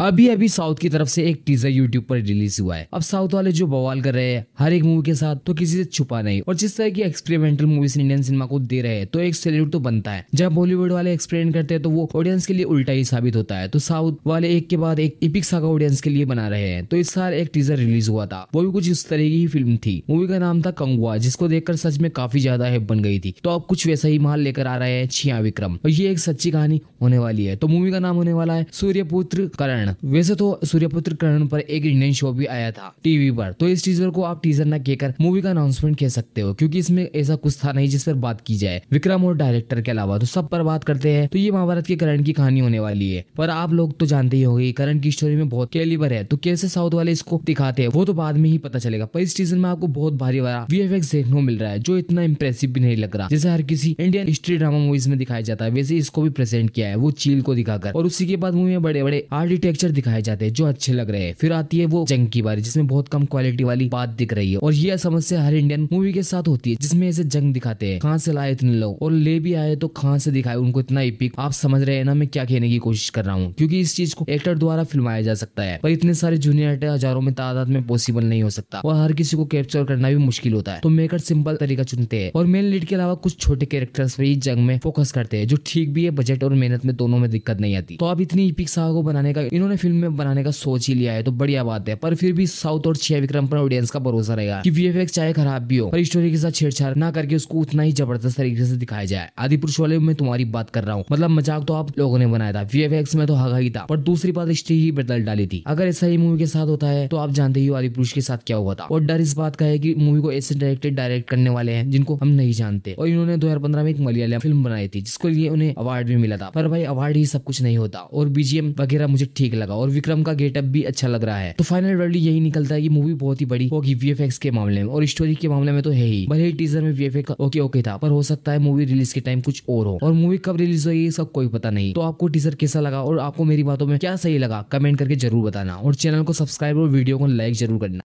अभी अभी साउथ की तरफ से एक टीजर यूट्यूब पर रिलीज हुआ है अब साउथ वाले जो बवाल कर रहे हैं हर एक मूवी के साथ तो किसी से छुपा नहीं और जिस तरह की एक्सपेरिमेंटल मूवीज इंडियन सिनेमा को दे रहे हैं तो एक सैल्यूट तो बनता है जब बॉलीवुड वाले एक्सपेरिमेंट करते हैं तो वो ऑडियंस के लिए उल्टा ही साबित होता है तो साउथ वाले एक के बाद एक इपिक सागा ऑडियंस के लिए बना रहे हैं तो इस साल एक टीजर रिलीज हुआ था वो भी कुछ इस तरह की फिल्म थी मूवी का नाम था कंगुआ जिसको देखकर सच में काफी ज्यादा हेप बन गई थी तो अब कुछ वैसा ही माल लेकर आ रहे हैं छिया विक्रम और ये एक सच्ची कहानी होने वाली है तो मूवी का नाम होने वाला है सूर्यपुत्र करण कर्ण वैसे तो सूर्यपुत्र करण पर एक इंडियन शो भी आया था टीवी पर तो इस टीजर को आप टीजर न कहकर मूवी का अनाउंसमेंट कह सकते हो क्योंकि इसमें ऐसा कुछ था नहीं जिस पर बात की जाए विक्रम और डायरेक्टर के अलावा तो सब पर बात करते हैं तो ये महाभारत के करण की कहानी होने वाली है पर आप लोग तो जानते ही होगी करण की स्टोरी में बहुत कैलिबर है तो कैसे साउथ वाले इसको दिखाते हैं वो तो बाद में ही पता चलेगा पर इस सीजन में आपको बहुत भारी वाला वी देखने को मिल रहा है जो इतना इम्प्रेसिव भी नहीं लग रहा जैसे हर किसी इंडियन हिस्ट्री ड्रामा मूवीज में दिखाया जाता है वैसे इसको भी प्रेजेंट किया है वो चील को दिखाकर और उसी के बाद मूवी में बड़े बड़े आर्ट पिक्चर दिखाए जाते हैं जो अच्छे लग रहे हैं फिर आती है वो जंग की बारी जिसमें बहुत कम क्वालिटी वाली बात दिख रही है और यह समस्या हर इंडियन मूवी के साथ होती है जिसमें ऐसे जंग दिखाते हैं कहाँ से लाए इतने लोग और ले भी आए तो कहाँ से दिखाए उनको इतना इपिक आप समझ रहे हैं ना मैं क्या कहने की कोशिश कर रहा हूँ क्योंकि इस चीज को एक्टर द्वारा फिल्माया जा सकता है पर इतने सारे जूनियर एक्टर हजारों में तादाद में पॉसिबल नहीं हो सकता और हर किसी को कैप्चर करना भी मुश्किल होता है तो मेकर सिंपल तरीका चुनते हैं और मेन लीड के अलावा कुछ छोटे कैरेक्टर्स पर ही जंग में फोकस करते हैं जो ठीक भी है बजट और मेहनत में दोनों में दिक्कत नहीं आती तो आप इतनी इपिक साहब को बनाने का इन्होंने फिल्म बनाने का सोच ही लिया है तो बढ़िया बात है पर फिर भी साउथ और छह विक्रम पर ऑडियंस का भरोसा रहेगा कि वीएफएक्स चाहे खराब भी हो पर स्टोरी के साथ छेड़छाड़ ना करके उसको उतना ही जबरदस्त तरीके से दिखाया जाए आदि पुरुष वाले में तुम्हारी बात कर रहा हूँ मतलब मजाक तो आप लोगों ने बनाया था वीएफएक्स में तो हगा ही था पर दूसरी बात स्ट्री ही बदल डाली थी अगर ऐसा ही मूवी के साथ होता है तो आप जानते ही आदि पुरुष के साथ क्या हुआ था और डर इस बात का है की मूवी को ऐसे डायरेक्टर डायरेक्ट करने वाले हैं जिनको हम नहीं जानते और इन्होंने दो में एक मलयालम फिल्म बनाई थी जिसको लिए उन्हें अवार्ड भी मिला था पर भाई अवार्ड ही सब कुछ नहीं होता और बीजेम वगैरह मुझे ठीक के लगा और विक्रम का गेटअप भी अच्छा लग रहा है तो फाइनल वर्ल्ड यही निकलता है की मूवी बहुत ही बड़ी होगी वी के मामले में और स्टोरी के मामले में तो है ही भले ही टीजर में वी ओके ओके था पर हो सकता है मूवी रिलीज के टाइम कुछ और हो और मूवी कब रिलीज होगी सब कोई पता नहीं तो आपको टीजर कैसा लगा और आपको मेरी बातों में क्या सही लगा कमेंट करके जरूर बताना और चैनल को सब्सक्राइब और वीडियो को लाइक जरूर करना